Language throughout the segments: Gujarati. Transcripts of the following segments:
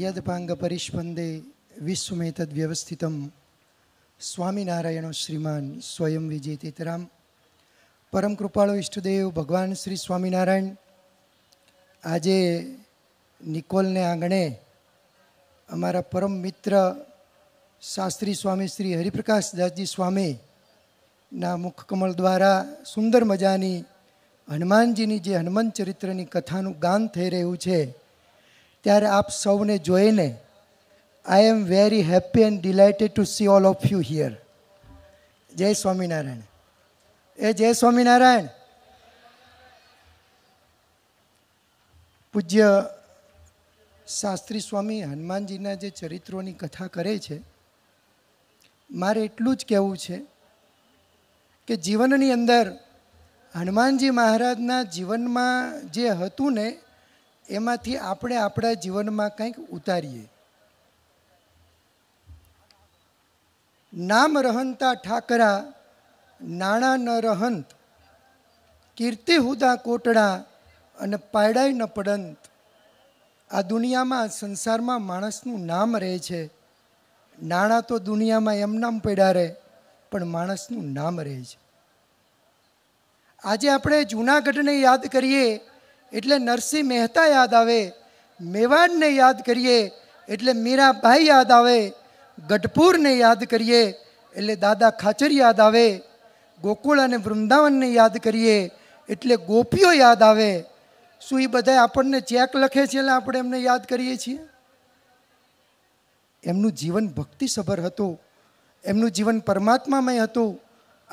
યદપાંગપરિસ્પંદે વિશ્વમેતદ્વ્યવસ્થિતમ સ્વામિનારાયણ શ્રીમાન સ્વયં વિજેતેતરામ પરમ કૃપાળો ઈષ્ટદેવ ભગવાન શ્રી સ્વામિનારાયણ આજે નિકોલને આંગણે અમારા પરમ મિત્ર શાસ્ત્રી સ્વામી શ્રી હરિપ્રકાશ દાસજી સ્વામીના મુખકમળ દ્વારા સુંદર મજાની હનુમાનજીની જે હનુમાન ચરિત્રની કથાનું ગાન થઈ રહ્યું છે ત્યારે આપ સૌને જોઈને I am very happy and delighted to see all of you here Jay Swaminarayan એ જય સ્વામિનારાયણ પૂજ્ય શાસ્ત્રી સ્વામી હનુમાનજીના જે ચરિત્રોની કથા કરે છે મારે એટલું જ કહેવું છે કે જીવનની અંદર હનુમાનજી મહારાજના જીવનમાં જે હતું ને એમાંથી આપણે આપણા જીવનમાં કંઈક ઉતારીએ નામ રહંતા ઠાકરા નાણાં ન રહંત કીર્તિ હુદા કોટડા અને પાયડાય ન પડંત આ દુનિયામાં સંસારમાં માણસનું નામ રહે છે નાણાં તો દુનિયામાં એમ નામ પડ્યા રહે પણ માણસનું નામ રહે છે આજે આપણે જૂનાગઢને યાદ કરીએ એટલે નરસિંહ મહેતા યાદ આવે મેવાડને યાદ કરીએ એટલે મીરાભાઈ યાદ આવે ગઢપુરને યાદ કરીએ એટલે દાદા ખાચર યાદ આવે ગોકુળ અને વૃંદાવનને યાદ કરીએ એટલે ગોપીઓ યાદ આવે શું એ બધા આપણને ચેક લખે છે એટલે આપણે એમને યાદ કરીએ છીએ એમનું જીવન ભક્તિસભર હતું એમનું જીવન પરમાત્મામય હતું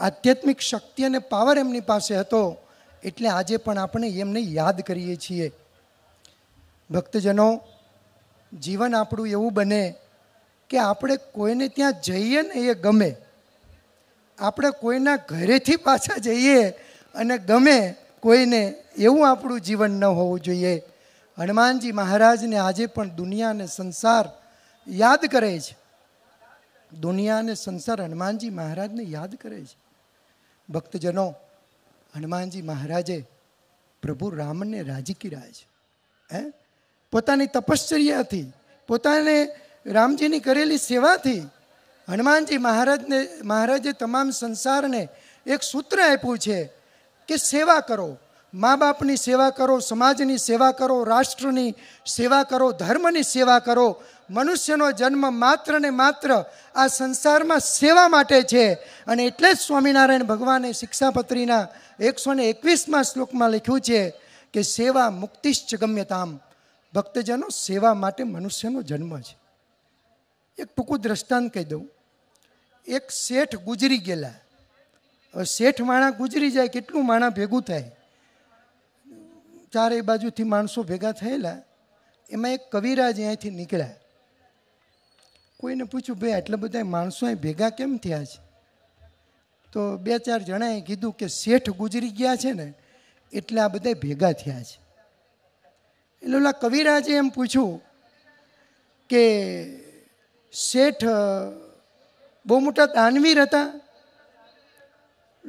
આધ્યાત્મિક શક્તિ અને પાવર એમની પાસે હતો એટલે આજે પણ આપણે એમને યાદ કરીએ છીએ ભક્તજનો જીવન આપણું એવું બને કે આપણે કોઈને ત્યાં જઈએ ને એ ગમે આપણે કોઈના ઘરેથી પાછા જઈએ અને ગમે કોઈને એવું આપણું જીવન ન હોવું જોઈએ હનુમાનજી મહારાજને આજે પણ દુનિયા અને સંસાર યાદ કરે છે દુનિયા અને સંસાર હનુમાનજી મહારાજને યાદ કરે છે ભક્તજનો હનુમાનજી મહારાજે પ્રભુ રામને રાજી કર્યા છે હે પોતાની તપશ્ચર્યાથી પોતાને રામજીની કરેલી સેવાથી હનુમાનજી મહારાજને મહારાજે તમામ સંસારને એક સૂત્ર આપ્યું છે કે સેવા કરો મા બાપની સેવા કરો સમાજની સેવા કરો રાષ્ટ્રની સેવા કરો ધર્મની સેવા કરો મનુષ્યનો જન્મ માત્ર ને માત્ર આ સંસારમાં સેવા માટે છે અને એટલે જ સ્વામિનારાયણ ભગવાને શિક્ષાપત્રીના એકસો ને એકવીસમાં શ્લોકમાં લખ્યું છે કે સેવા મુક્તિશ્ચ ગમ્યતામ ભક્તજનો સેવા માટે મનુષ્યનો જન્મ છે એક ટૂંકું દ્રષ્ટાંત કહી દઉં એક શેઠ ગુજરી ગયેલા હવે શેઠ માણા ગુજરી જાય કેટલું માણા ભેગું થાય ચારેય બાજુથી માણસો ભેગા થયેલા એમાં એક કવિરાજ અહીંયાથી નીકળ્યા કોઈને પૂછ્યું ભાઈ આટલા બધા માણસો અહીં ભેગા કેમ થયા છે તો બે ચાર જણાએ કીધું કે શેઠ ગુજરી ગયા છે ને એટલે આ બધા ભેગા થયા છે એટલે ઓલા કવિરાજે એમ પૂછ્યું કે શેઠ બહુ મોટા દાનવીર હતા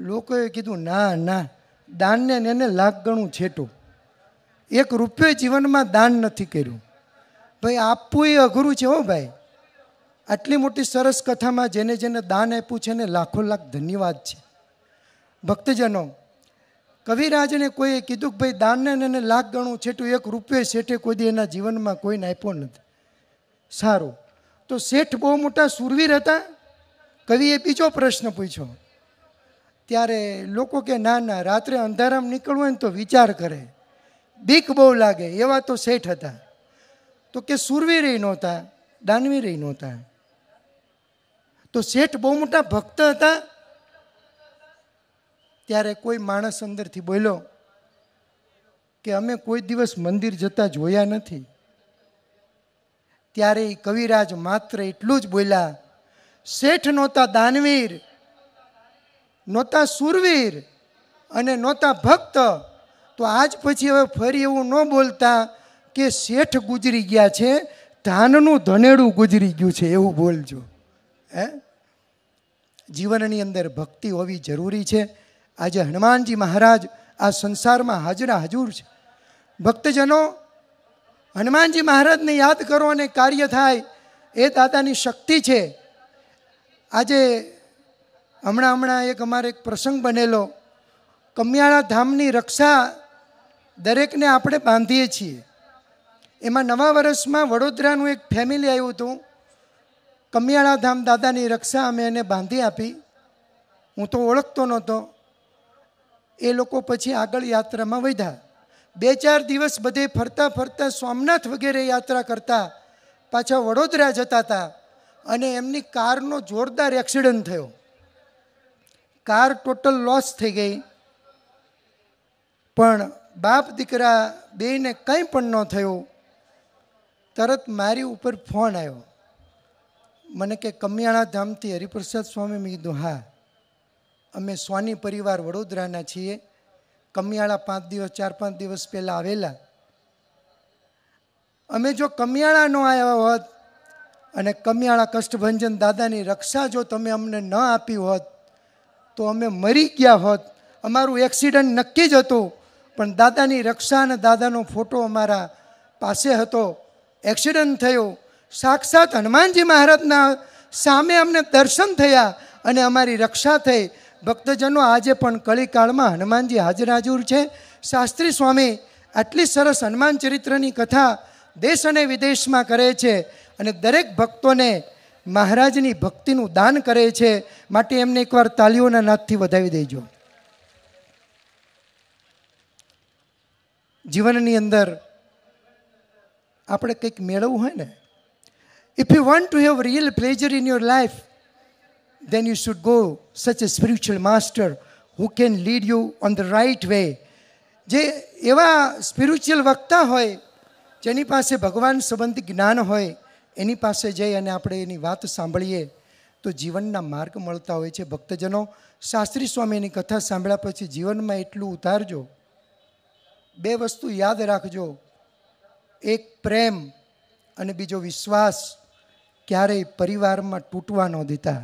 લોકોએ કીધું ના ના દાનને એને લાખ ગણું છેટું એક રૂપિયો જીવનમાં દાન નથી કર્યું ભાઈ આપવું એ અઘરું છે હો ભાઈ આટલી મોટી સરસ કથામાં જેને જેને દાન આપ્યું છે એને લાખો લાખ ધન્યવાદ છે ભક્તજનો કવિરાજને કોઈએ કીધું કે ભાઈ દાનને એને લાખ ગણું છેઠું એક રૂપિયો શેઠે કોઈ એના જીવનમાં કોઈને આપ્યો નથી સારું તો શેઠ બહુ મોટા સુરવીર હતા કવિએ બીજો પ્રશ્ન પૂછ્યો ત્યારે લોકો કે ના ના રાત્રે અંધારામાં નીકળવું હોય ને તો વિચાર કરે બીક બહુ લાગે એવા તો શેઠ હતા તો કે સુરવી રહી નહોતા દાનવી રહી નહોતા તો શેઠ બહુ મોટા ભક્ત હતા ત્યારે કોઈ માણસ અંદરથી બોલ્યો કે અમે કોઈ દિવસ મંદિર જતા જોયા નથી ત્યારે કવિરાજ માત્ર એટલું જ બોલ્યા શેઠ નહોતા દાનવીર નહોતા સુરવીર અને નહોતા ભક્ત તો આજ પછી હવે ફરી એવું ન બોલતા કે શેઠ ગુજરી ગયા છે ધાનનું ધનેડું ગુજરી ગયું છે એવું બોલજો હે જીવનની અંદર ભક્તિ હોવી જરૂરી છે આજે હનુમાનજી મહારાજ આ સંસારમાં હાજરા હજુર છે ભક્તજનો હનુમાનજી મહારાજને યાદ કરો અને કાર્ય થાય એ દાદાની શક્તિ છે આજે હમણાં હમણાં એક અમારે એક પ્રસંગ બનેલો કમિયાળા ધામની રક્ષા દરેકને આપણે બાંધીએ છીએ એમાં નવા વર્ષમાં વડોદરાનું એક ફેમિલી આવ્યું હતું કમિયાળા ધામ દાદાની રક્ષા અમે એને બાંધી આપી હું તો ઓળખતો નહોતો એ લોકો પછી આગળ યાત્રામાં વધ્યા બે ચાર દિવસ બધે ફરતા ફરતા સોમનાથ વગેરે યાત્રા કરતા પાછા વડોદરા જતા હતા અને એમની કારનો જોરદાર એક્સિડન્ટ થયો કાર ટોટલ લોસ થઈ ગઈ પણ બાપ દીકરા બેને કંઈ પણ ન થયું તરત મારી ઉપર ફોન આવ્યો મને કે કમિયાણા ધામથી હરિપ્રસાદ સ્વામી મેં કીધું હા અમે સ્વાની પરિવાર વડોદરાના છીએ કમિયાળા પાંચ દિવસ ચાર પાંચ દિવસ પહેલાં આવેલા અમે જો કમિયાળા ન આવ્યા હોત અને કમિયાળા કષ્ટભંજન દાદાની રક્ષા જો તમે અમને ન આપી હોત તો અમે મરી ગયા હોત અમારું એક્સિડન્ટ નક્કી જ હતું પણ દાદાની રક્ષા અને દાદાનો ફોટો અમારા પાસે હતો એક્સિડન્ટ થયો સાક્ષાત હનુમાનજી મહારાજના સામે અમને દર્શન થયા અને અમારી રક્ષા થઈ ભક્તજનો આજે પણ કળીકાળમાં હનુમાનજી હાજર હાજર છે શાસ્ત્રી સ્વામી આટલી સરસ હનુમાન ચરિત્રની કથા દેશ અને વિદેશમાં કરે છે અને દરેક ભક્તોને મહારાજની ભક્તિનું દાન કરે છે માટે એમને એકવાર તાલીઓના નાદથી વધાવી દેજો જીવનની અંદર આપણે કંઈક મેળવવું હોય ને if you want to have real pleasure in your life then you should go such a spiritual master who can lead you on the right way જે એવા સ્પિરિચ્યુઅલ વક્તા હોય જેની પાસે ભગવાન સંબંધી જ્ઞાન હોય એની પાસે જઈ અને આપણે એની વાત સાંભળીએ તો જીવનના માર્ગ મળતા હોય છે ભક્તજનો શાસ્ત્રી સ્વામીની કથા સાંભળ્યા પછી જીવનમાં એટલું ઉતારજો બે વસ્તુ યાદ રાખજો એક પ્રેમ અને બીજો વિશ્વાસ ક્યારેય પરિવારમાં તૂટવા ન દેતા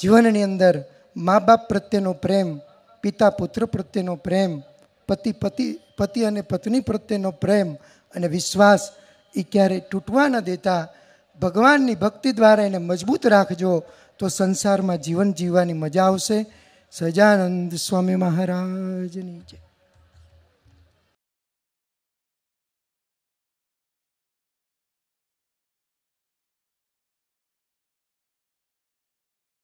જીવનની અંદર મા બાપ પ્રત્યેનો પ્રેમ પિતા પુત્ર પ્રત્યેનો પ્રેમ પતિ પતિ પતિ અને પત્ની પ્રત્યેનો પ્રેમ અને વિશ્વાસ એ ક્યારેય તૂટવા ન દેતા ભગવાનની ભક્તિ દ્વારા એને મજબૂત રાખજો તો સંસારમાં જીવન જીવવાની મજા આવશે સજાનંદ સ્વામી મહારાજની જય